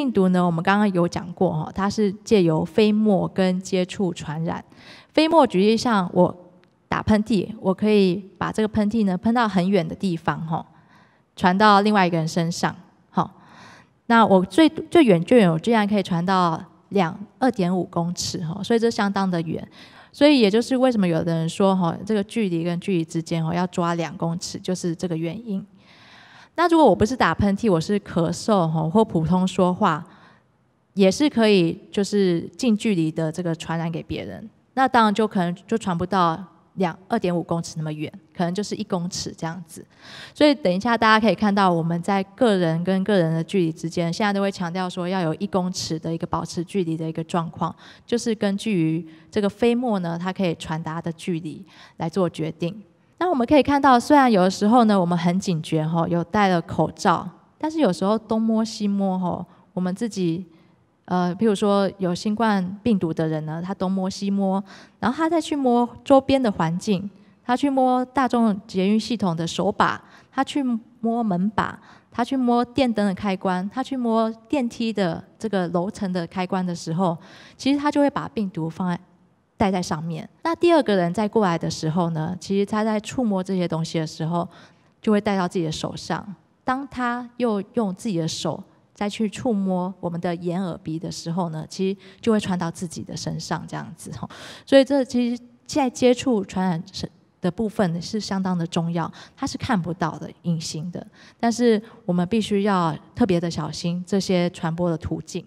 病毒呢，我们刚刚有讲过哈，它是借由飞沫跟接触传染。飞沫，举例上，我打喷嚏，我可以把这个喷嚏呢喷到很远的地方哈，传到另外一个人身上。好，那我最最远最远，我居然可以传到两二点五公尺哈，所以这相当的远。所以也就是为什么有的人说哈，这个距离跟距离之间哈要抓两公尺，就是这个原因。那如果我不是打喷嚏，我是咳嗽吼或普通说话，也是可以，就是近距离的这个传染给别人。那当然就可能就传不到两二点五公尺那么远，可能就是一公尺这样子。所以等一下大家可以看到，我们在个人跟个人的距离之间，现在都会强调说要有一公尺的一个保持距离的一个状况，就是根据于这个飞沫呢，它可以传达的距离来做决定。那我们可以看到，虽然有的时候呢，我们很警觉，吼，有戴了口罩，但是有时候东摸西摸，吼，我们自己，呃，譬如说有新冠病毒的人呢，他东摸西摸，然后他再去摸周边的环境，他去摸大众捷运系统的手把，他去摸门把，他去摸电灯的开关，他去摸电梯的这个楼层的开关的时候，其实他就会把病毒放在带在上面。那第二个人在过来的时候呢，其实他在触摸这些东西的时候，就会带到自己的手上。当他又用自己的手再去触摸我们的眼、耳、鼻的时候呢，其实就会传到自己的身上，这样子哈。所以这其实，在接触传染是的部分是相当的重要，它是看不到的、隐形的，但是我们必须要特别的小心这些传播的途径。